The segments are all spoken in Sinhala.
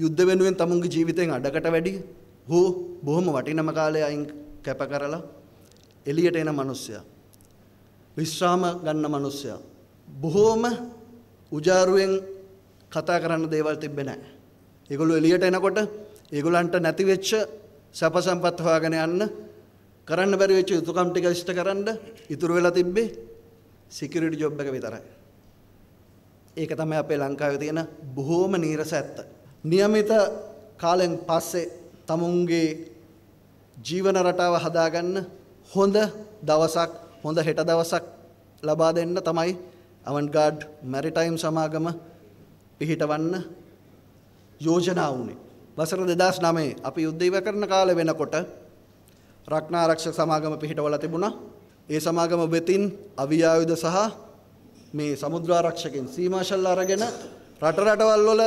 යුද්ධ වෙනුවෙන් තමුන්ගේ ජීවිතයෙන් අඩකට වැඩි හෝ බොහොම වටිනම කාලය අයින් කැප කරලා එළියට එන මිනිස්සයා විශ්‍රාම ගන්න මිනිස්සයා බොහොම උජාරුවෙන් කතා කරන්න දේවල් තිබ්බේ නැහැ. ඒගොල්ලෝ එළියට එනකොට ඒගොල්ලන්ට නැති වෙච්ච සැප සම්පත් හොයාගෙන යන්න කරන්න බැරි වෙච්ච යුතුයකම් ටික ඉෂ්ට කරන්න ඉතුරු වෙලා තිබ්බේ සිකියුරිටි ජොබ් එක විතරයි. ඒක තමයි අපේ ලංකාවේ තියෙන බොහොම නීරස ඇත්ත. નિયમિત කාලෙන් පස්සේ තමුන්ගේ ජීවන රටාව හදාගන්න හොඳ දවසක් හොඳ හෙට දවසක් ලබා දෙන්න තමයි අවන්ගාඩ් මැරිටයිම් සමාගම පිහිටවන්න යෝජනා වුණේ. වසර 2009 අපි යුද්ධ ඉව කරන කාලේ වෙනකොට රක්නාරක්ෂක සමාගම පිහිටවලා තිබුණා. ඒ සමාගම වෙතින් අවියායුධ සහ මේ සමුද්‍රාරක්ෂකෙන් සීමාශල්ල අරගෙන රට රටවල් වල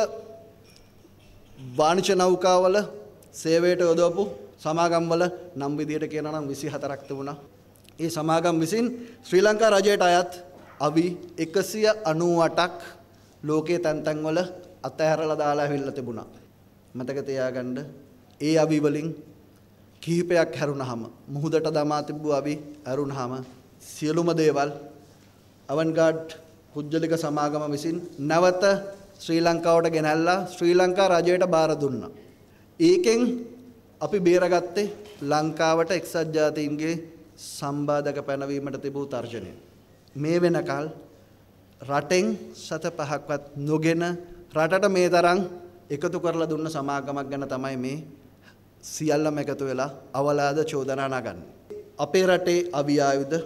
වාණිජ නෞකාවල සේවයට යොදවපු සමාගම්වල නම් විදියට කියනවා නම් 24ක් තිබුණා. ඒ සමාගම් විසින් ශ්‍රී ලංකා රජයට අයත් අවි 198ක් ලෝකයේ තැන් තැන්වල අතහැරලා දාලා ඇවිල්ලා තිබුණා. මතක තියාගන්න ඒ අවි වලින් කිහිපයක් හැරුණාම මුහුදට දමා තිබූ අවි හැරුණාම සියලුම දේවල් අවන්ගාඩ් පුජ්‍යලික සමාගම විසින් නැවත ශ්‍රී ලංකාවට ගෙනැල්ලා ශ්‍රී ලංකා රජයට බාර දුන්නා. ඒකෙන් අපි බේරගත්තේ ලංකාවට එක්සත් ජාතීන්ගේ සම්බාධක පැනවීමට තිබූ තර්ජනය. මේ වෙනකල් රටෙන් සත පහක්වත් නොගෙන රටට මේ තරම් එකතු කරලා දුන්න සමාගමක් ගැන තමයි මේ සියල්ලම එකතු වෙලා අවලාද චෝදනා නගන්නේ. අපේ රටේ අවියායුධ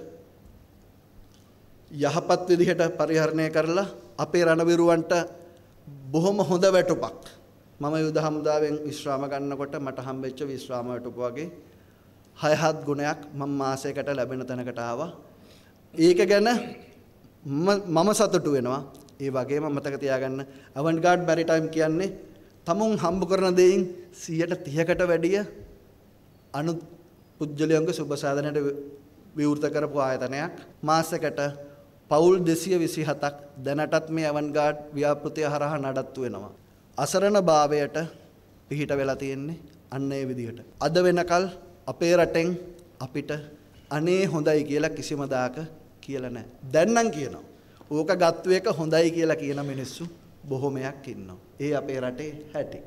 යහපත් විදිහට පරිහරණය කරලා අපේ රණවිරුවන්ට බොහොම හොඳ වැටුපක්. මම යුද හමුදාවෙන් විශ්‍රාම ගන්නකොට මට හම්බෙච්ච විශ්‍රාම වැටුප වගේ හය හත් ගුණයක් මම මාසයකට ලැබෙන තැනකට ආවා. ඒක ගැන මම සතුටු වෙනවා. ඒ වගේම මතක තියාගන්න අවන්ට් ගාඩ් බැරිටයිම් කියන්නේ තමුන් හම්බ කරන දෙයින් 130කට වැඩිය අනුත් පුජ්‍යලයන්ගේ සුබ සාධනයට විවෘත කරපු ආයතනයක් මාසයකට පවුල් 227ක් දැනටත් මේ ඇවන්ගාඩ් ව්‍යාපෘතිය හරහා නඩත්තු වෙනවා. අසරණ භාවයට පිහිට වෙලා තියෙන්නේ අන්න ඒ විදිහට. අද වෙනකල් අපේ රටෙන් අපිට අනේ හොඳයි කියලා කිසිම දාක කියලා නැහැ. දැන් නම් කියනවා. ඕක ගත්තු එක හොඳයි කියලා කියන මිනිස්සු බොහොමයක් ඉන්නවා. ඒ අපේ රටේ හැටි.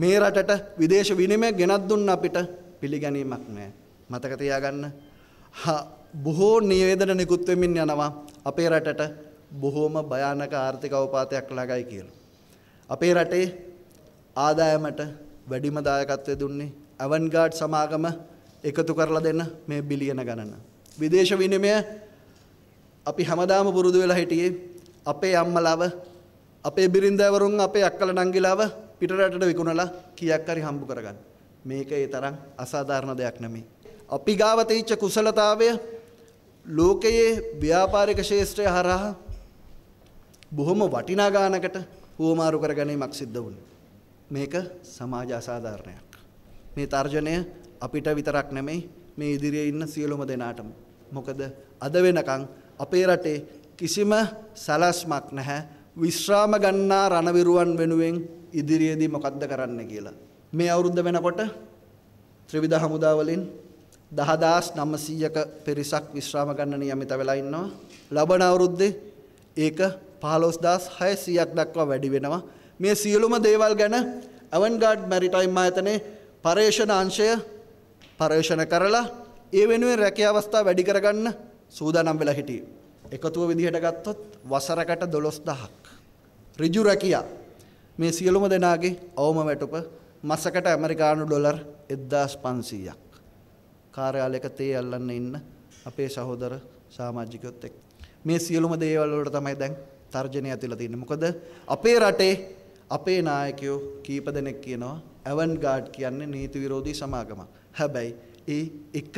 මේ රටට විදේශ විනිමය ගෙනත් දුන්න අපිට පිළිගැනීමක් නැහැ. මතක තියාගන්න බොහෝ නිවේදන නිකුත් වෙමින් යනවා අපේ රටට බොහෝම භයානක ආර්ථික අවපාතයක් ළඟයි කියලා. අපේ රටේ ආදායමට වැඩිම දායකත්වය දුන්නේ ඇවන්ගාඩ් සමාගම එකතු කරලා දෙන්න මේ බිලියන ගණන. විදේශ විනිමය අපි හැමදාම පුරුදු වෙලා හිටියේ අපේ අම්මලාව අපේ බිරින්දවරුන් අපේ අක්කල නංගිලාව පිටරටට විකුණලා කීයක් හරි හම්බ කරගන්න. මේක ඒ තරම් අසාධාරණ දෙයක් නෙමෙයි. අපි ගාව තියෙච්ච කුසලතාවය ලෝකයේ ව්‍යාපාරික ශේෂ්ත්‍රය හරහා බොහොම වටිනා ගානකට හුවමාරු කරගැනීමක් සිද්ධ වුණා. මේක සමාජ අසාධාරණයක්. මේ තර්ජනය අපිට විතරක් නෙමෙයි මේ ඉදිරියේ ඉන්න සියලුම දෙනාටම. මොකද අද වෙනකන් අපේ රටේ කිසිම සලස්මක් නැහැ විශ්‍රාම ගන්නා රණවිරුවන් වෙනුවෙන් ඉදිරියේදී මොකද්ද කරන්න කියලා. මේ අවුරුද්ද වෙනකොට ත්‍රිවිධ හමුදා වලින් 10900ක පිරිසක් විශ්‍රාම ගන්න නියමිත වෙලා ඉන්නවා. ලබන අවුරුද්දේ ඒක 15600ක් දක්වා වැඩි වෙනවා. මේ සියලුම දේවල් ගැන අවන්ගාඩ් මැරිටයිම් ආයතනයේ පරේෂණ අංශය පරේෂණ කරලා ඒ වෙනුවෙන් රැකියා අවස්ථා වැඩි කරගන්න සූදානම් වෙලා හිටියේ. එකතුව විදිහට ගත්තොත් වසරකට 12000ක්. ඍජු රැකියා. මේ සියලුම දෙනාගේ අවම වැටුප මාසකට ඇමරිකානු ඩොලර් 1500ක්. කාර්යාලයක තේ අල්ලන්න ඉන්න අපේ සහෝදර සමාජිකයොත් එක්ක. මේ සියලුම දේවල් වලට තමයි දැන් තර්ජනය ඇතිලා තින්නේ. මොකද අපේ රටේ අපේ නායකයෝ කීප දෙනෙක් කියනවා ඇවන් ගාඩ් කියන්නේ නීති විරෝධී සමාගමක්. හැබැයි ඒ එක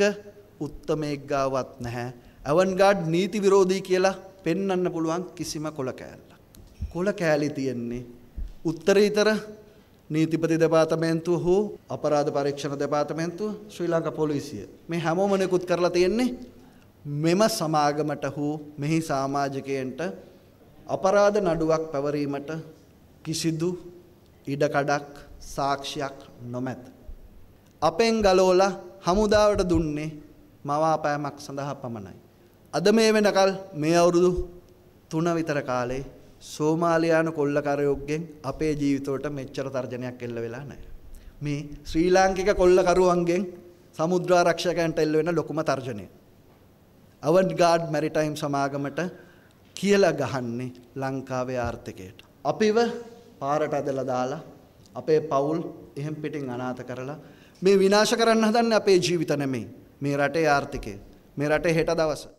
උත්තමයෙක් ගාවත් නැහැ. ඇවන් ගාඩ් නීති විරෝධී කියලා පෙන්වන්න පුළුවන් කිසිම කොළ කෑල්ලක්. කොළ කෑලි තියෙන්නේ උත්තරීතර නීතිපති දෙපාර්තමේන්තුව හෝ අපරාධ පරීක්ෂණ දෙපාර්තමේන්තුව ශ්‍රී ලංකා පොලිසිය මේ හැමෝම නිකුත් කරලා තියෙන්නේ මෙම සමාගමට හෝ මෙහි සමාජිකයන්ට අපරාධ නඩුවක් පැවරීමට කිසිදු ඉඩකඩක් සාක්ෂියක් නොමැත. අපෙන් ගලෝලා හමුදාවට දුන්නේ මවාපෑමක් සඳහා පමණයි. අද මේ වෙනකල් මේ අවුරුදු තුන විතර කාලේ සෝමාලයානු කොල්ලකරයෝගෙන් අපේ ජීවිතවලට මෙච්චර තර්ජනයක් එල්ල වෙලා නැහැ. මේ ශ්‍රී ලාංකික කොල්ලකරුවන්ගෙන් සමුද්‍රාරක්ෂකයන්ට එල්ල වෙන ලොකුම තර්ජනය. අවන්ට් ගාඩ් මැරිටයිම් සමාගමට කියලා ගහන්නේ ලංකාවේ ආර්ථිකයට. අපිව පාරට ඇදලා දාලා අපේ පවුල් එහෙම් පිටින් අනාථ කරලා මේ විනාශ කරන්න හදන්නේ අපේ ජීවිත නෙමෙයි. මේ රටේ ආර්ථිකය. මේ රටේ හෙට දවසේ